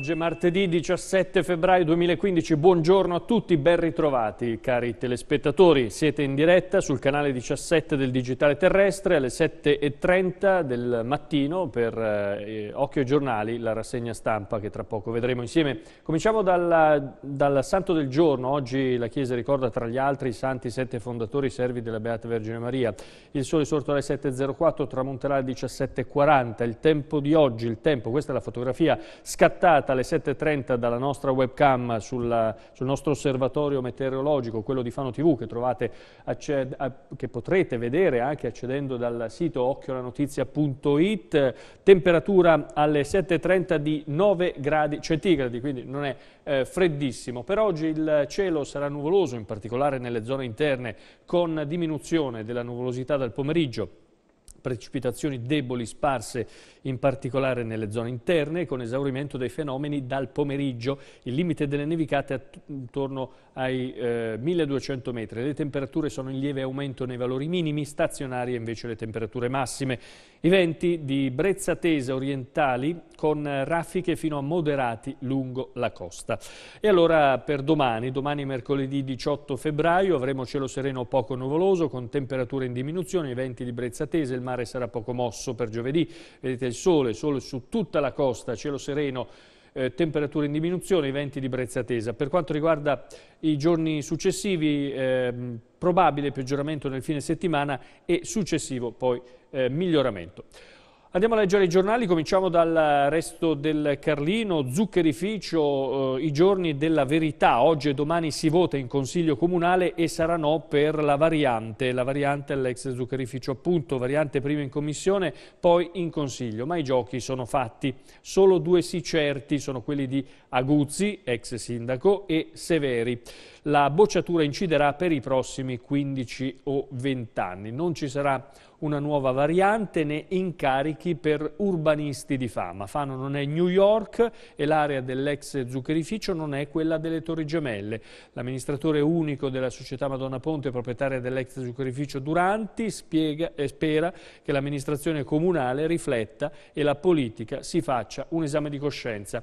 Oggi è martedì 17 febbraio 2015, buongiorno a tutti, ben ritrovati cari telespettatori. Siete in diretta sul canale 17 del Digitale Terrestre alle 7.30 del mattino per eh, Occhio ai Giornali, la rassegna stampa che tra poco vedremo insieme. Cominciamo dalla, dal Santo del Giorno, oggi la Chiesa ricorda tra gli altri i santi sette fondatori servi della Beata Vergine Maria. Il sole sorto alle 7.04, tramonterà alle 17.40, il tempo di oggi, il tempo, questa è la fotografia scattata registrata alle 7.30 dalla nostra webcam sul, sul, nostro osservatorio meteorologico, quello di Fano TV, che, trovate, che potrete vedere anche accedendo dal sito occhiolanotizia.it, temperatura alle 7.30 di 9 gradi centigradi, quindi non è eh, freddissimo. Per oggi il cielo sarà nuvoloso, in particolare nelle zone interne, con diminuzione della nuvolosità dal pomeriggio precipitazioni deboli sparse in particolare nelle zone interne con esaurimento dei fenomeni dal pomeriggio. Il limite delle nevicate è attorno ai eh, 1200 metri. Le temperature sono in lieve aumento nei valori minimi, stazionarie invece le temperature massime. I venti di brezza tesa orientali con raffiche fino a moderati lungo la costa. E allora per domani, domani mercoledì 18 febbraio avremo cielo sereno poco nuvoloso con temperature in diminuzione, i venti di brezza tesa, il mare sarà poco mosso per giovedì. Vedete il sole, sole su tutta la costa, cielo sereno, eh, temperature in diminuzione, i venti di brezza tesa. Per quanto riguarda i giorni successivi, eh, probabile peggioramento nel fine settimana e successivo poi eh, miglioramento. Andiamo a leggere i giornali, cominciamo dal resto del Carlino, zuccherificio, eh, i giorni della verità, oggi e domani si vota in Consiglio Comunale e sarà no per la variante, la variante all'ex zuccherificio appunto, variante prima in Commissione, poi in Consiglio, ma i giochi sono fatti, solo due sì certi sono quelli di Aguzzi, ex sindaco, e Severi. La bocciatura inciderà per i prossimi 15 o 20 anni, non ci sarà una nuova variante, né incarichi per urbanisti di fama. Fano non è New York e l'area dell'ex zuccherificio non è quella delle Torri Gemelle. L'amministratore unico della società Madonna Ponte, proprietaria dell'ex zuccherificio Duranti, spiega, e spera che l'amministrazione comunale rifletta e la politica si faccia un esame di coscienza.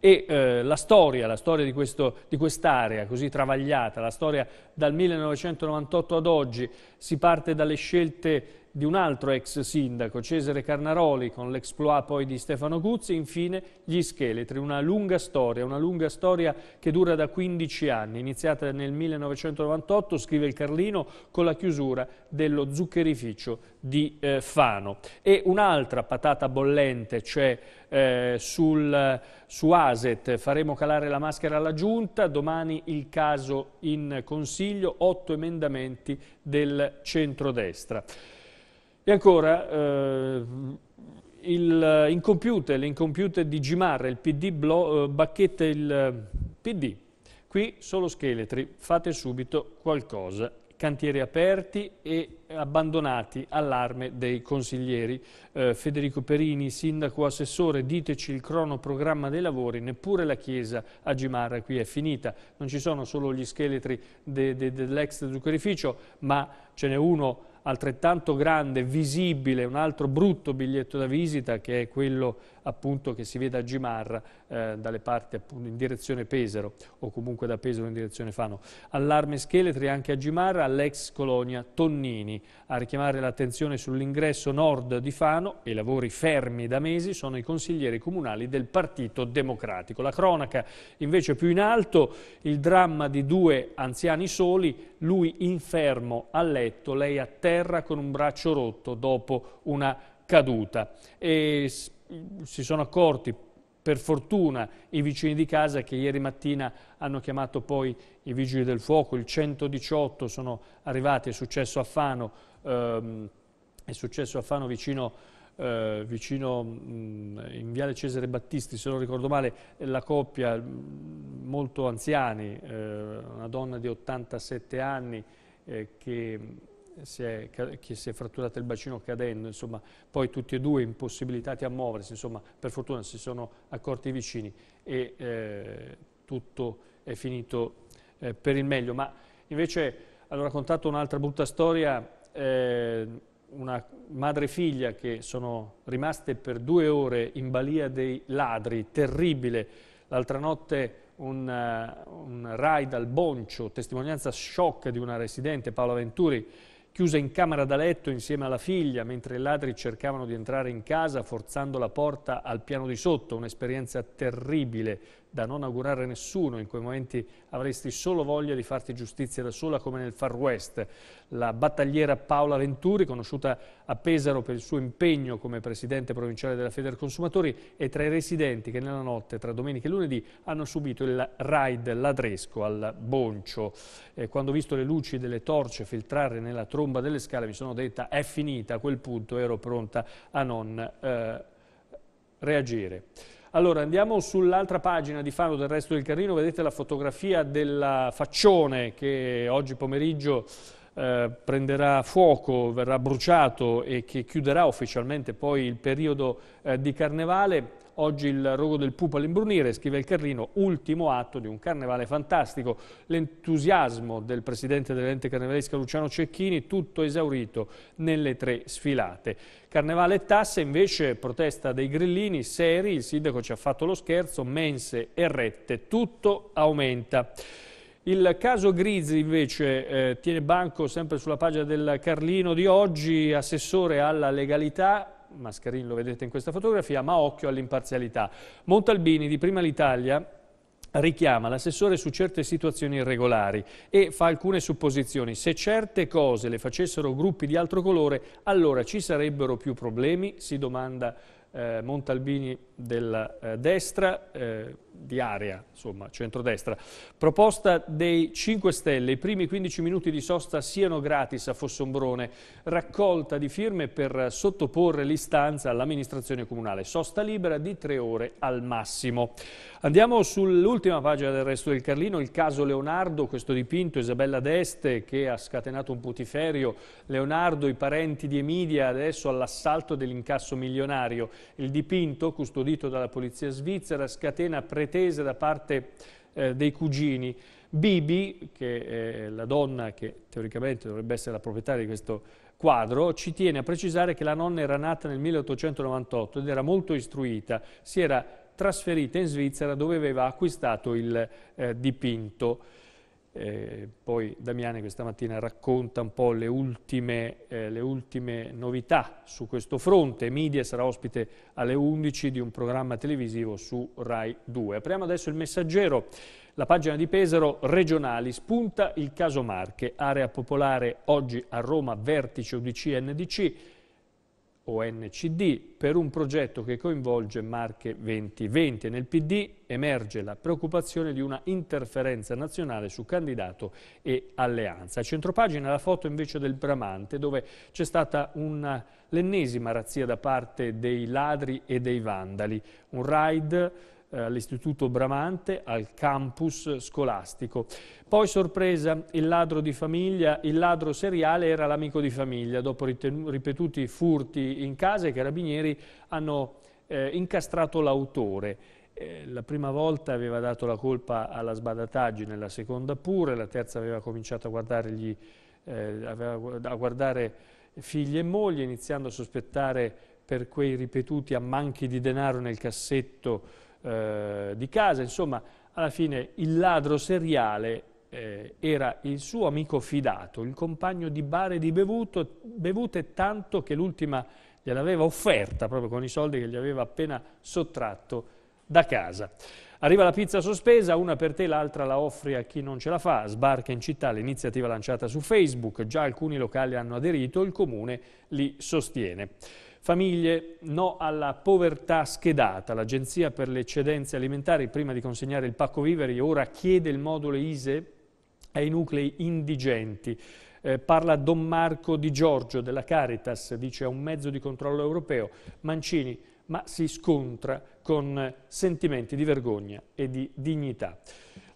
E eh, la storia, la storia di quest'area così travagliata, la storia dal 1998 ad oggi, si parte dalle scelte di un altro ex sindaco, Cesare Carnaroli, con l'exploit poi di Stefano Guzzi, infine gli scheletri, una lunga storia, una lunga storia che dura da 15 anni, iniziata nel 1998, scrive il Carlino, con la chiusura dello zuccherificio di eh, Fano. E un'altra patata bollente cioè, eh, sul, su Aset, faremo calare la maschera alla Giunta, domani il caso in Consiglio, otto emendamenti del centrodestra. E ancora, eh, il eh, incompiute, le incompiute di Gimar, il PD blo, eh, bacchetta il eh, PD. Qui solo scheletri, fate subito qualcosa. Cantieri aperti e abbandonati, allarme dei consiglieri. Eh, Federico Perini, sindaco assessore, diteci il cronoprogramma dei lavori, neppure la chiesa a Gimarra qui è finita. Non ci sono solo gli scheletri de, de, dell'ex zuccherificio, ma ce n'è uno altrettanto grande, visibile, un altro brutto biglietto da visita che è quello appunto che si vede a Gimarra eh, dalle parti appunto in direzione Pesaro o comunque da Pesaro in direzione Fano. Allarme scheletri anche a Gimarra all'ex colonia Tonnini. A richiamare l'attenzione sull'ingresso nord di Fano e lavori fermi da mesi sono i consiglieri comunali del Partito Democratico. La cronaca invece più in alto il dramma di due anziani soli, lui infermo a letto, lei a terra terra con un braccio rotto dopo una caduta. E si sono accorti per fortuna i vicini di casa che ieri mattina hanno chiamato poi i vigili del fuoco, il 118 sono arrivati, è successo a Fano, ehm, è successo a Fano vicino, eh, vicino mh, mm, in Viale Cesare Battisti, se non ricordo male, la coppia mm, molto anziani, eh, una donna di 87 anni eh, che si è, che si è fratturato il bacino cadendo, insomma, poi tutti e due impossibilitati a muoversi, insomma, per fortuna si sono accorti i vicini e eh, tutto è finito eh, per il meglio. Ma invece hanno raccontato un'altra brutta storia, eh, una madre e figlia che sono rimaste per due ore in balia dei ladri, terribile. L'altra notte un, eh, un raid al Boncio, testimonianza shock di una residente, Paola Venturi, chiusa in camera da letto insieme alla figlia, mentre i ladri cercavano di entrare in casa forzando la porta al piano di sotto, un'esperienza terribile da non augurare a nessuno, in quei momenti avresti solo voglia di farti giustizia da sola come nel Far West. La battagliera Paola Venturi, conosciuta a Pesaro per il suo impegno come presidente provinciale della Feder Consumatori, è tra i residenti che nella notte tra domenica e lunedì hanno subito il raid ladresco al Boncio. Eh, quando ho visto le luci delle torce filtrare nella tromba delle scale mi sono detta è finita, a quel punto ero pronta a non eh, reagire. Allora andiamo sull'altra pagina di Fano del resto del Carrino, vedete la fotografia della faccione che oggi pomeriggio eh, prenderà fuoco, verrà bruciato e che chiuderà ufficialmente poi il periodo eh, di carnevale. Oggi il rogo del pupo all'imbrunire, scrive il Carlino, ultimo atto di un carnevale fantastico. L'entusiasmo del presidente dell'ente carnevalesca Luciano Cecchini, tutto esaurito nelle tre sfilate. Carnevale e tasse invece protesta dei grillini, seri, il sindaco ci ha fatto lo scherzo, mense e rette, tutto aumenta. Il caso Grizzi invece eh, tiene banco sempre sulla pagina del Carlino di oggi, assessore alla legalità, Mascarini lo vedete in questa fotografia, ma occhio all'imparzialità. Montalbini di Prima l'Italia richiama l'assessore su certe situazioni irregolari e fa alcune supposizioni. Se certe cose le facessero gruppi di altro colore, allora ci sarebbero più problemi, si domanda eh, Montalbini della eh, destra, eh, di area, insomma, centrodestra. Proposta dei 5 Stelle, i primi 15 minuti di sosta siano gratis a Fossombrone, raccolta di firme per sottoporre l'istanza all'amministrazione comunale, sosta libera di 3 ore al massimo. Andiamo sull'ultima pagina del resto del Carlino, il caso Leonardo, questo dipinto, Isabella D'Este che ha scatenato un putiferio, Leonardo, i parenti di Emilia adesso all'assalto dell'incasso milionario, il dipinto, custodito dalla polizia svizzera, scatena pretese da parte eh, dei cugini. Bibi, che è la donna che teoricamente dovrebbe essere la proprietaria di questo quadro, ci tiene a precisare che la nonna era nata nel 1898 ed era molto istruita, si era trasferita in Svizzera dove aveva acquistato il eh, dipinto. Eh, poi Damiani questa mattina racconta un po' le ultime, eh, le ultime, novità su questo fronte. Media sarà ospite alle 11 di un programma televisivo su Rai 2. Apriamo adesso il messaggero. La pagina di Pesaro, regionali, spunta il caso Marche, area popolare oggi a Roma, vertice UDC-NDC, ONCD per un progetto che coinvolge Marche 2020. Nel PD emerge la preoccupazione di una interferenza nazionale su candidato e alleanza. A centropagina la foto invece del Bramante dove c'è stata l'ennesima razzia da parte dei ladri e dei vandali. Un raid eh, all'Istituto Bramante, al campus scolastico. Poi sorpresa, il ladro di famiglia, il ladro seriale era l'amico di famiglia. Dopo ripetuti furti in casa, i carabinieri hanno eh, incastrato l'autore. Eh, la prima volta aveva dato la colpa alla sbadataggine, la seconda pure, la terza aveva cominciato a, eh, a guardare figli e moglie, iniziando a sospettare per quei ripetuti ammanchi di denaro nel cassetto eh, di casa, insomma alla fine il ladro seriale eh, era il suo amico fidato, il compagno di bar e di bevuto, bevute tanto che l'ultima gliel'aveva offerta proprio con i soldi che gli aveva appena sottratto da casa. Arriva la pizza sospesa, una per te, l'altra la offri a chi non ce la fa. Sbarca in città l'iniziativa lanciata su Facebook, già alcuni locali hanno aderito, il comune li sostiene. Famiglie no alla povertà schedata. L'Agenzia per le eccedenze alimentari, prima di consegnare il pacco viveri, ora chiede il modulo ISE ai nuclei indigenti. Eh, parla Don Marco Di Giorgio della Caritas, dice a un mezzo di controllo europeo. Mancini, ma si scontra con sentimenti di vergogna e di dignità.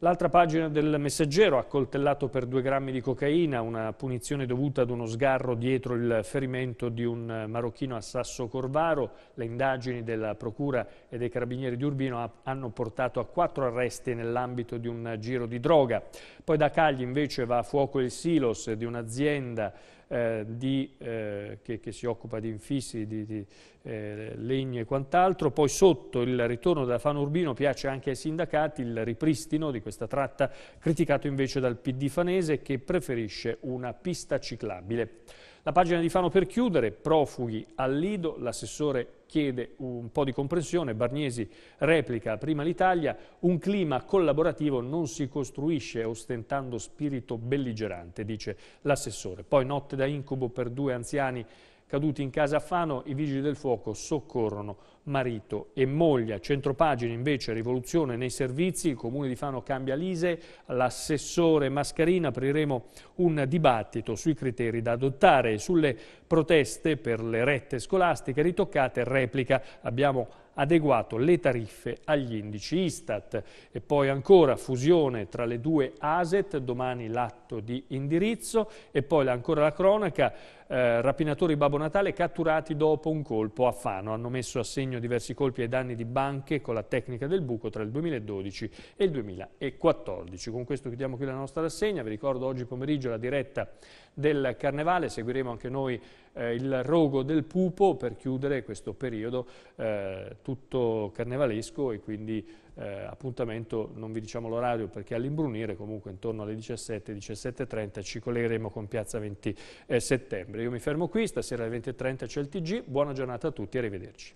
L'altra pagina del messaggero, accoltellato per due grammi di cocaina, una punizione dovuta ad uno sgarro dietro il ferimento di un marocchino a Sasso Corvaro. Le indagini della Procura e dei Carabinieri di Urbino hanno portato a quattro arresti nell'ambito di un giro di droga. Poi da Cagli invece va a fuoco il silos di un'azienda eh, di, eh, che, che, si occupa di infissi, di, di eh, legno e quant'altro. Poi sotto il ritorno da Fano Urbino piace anche ai sindacati il ripristino di questa tratta, criticato invece dal PD fanese che preferisce una pista ciclabile. La pagina di Fano per chiudere, profughi al Lido, l'assessore chiede un po' di comprensione, Barnesi replica prima l'Italia, un clima collaborativo non si costruisce ostentando spirito belligerante, dice l'assessore. Poi notte da incubo per due anziani Caduti in casa a Fano, i vigili del fuoco soccorrono marito e moglie. Centropagine invece rivoluzione nei servizi, il comune di Fano cambia l'ISE, l'assessore Mascarina apriremo un dibattito sui criteri da adottare e sulle proteste per le rette scolastiche ritoccate, replica. Abbiamo adeguato le tariffe agli indici Istat. E poi ancora fusione tra le due ASET, domani l'atto di indirizzo e poi ancora la cronaca, eh, rapinatori Babbo Natale catturati dopo un colpo a Fano. Hanno messo a segno diversi colpi ai danni di banche con la tecnica del buco tra il 2012 e il 2014. Con questo chiudiamo qui la nostra rassegna, vi ricordo oggi pomeriggio la diretta del Carnevale, seguiremo anche noi eh, il rogo del pupo per chiudere questo periodo eh, tutto carnevalesco e quindi eh, appuntamento, non vi diciamo l'orario perché all'imbrunire comunque intorno alle 17, 17.30 ci collegheremo con Piazza 20 eh, settembre. Io mi fermo qui, stasera alle 20.30 c'è il TG, buona giornata a tutti, arrivederci.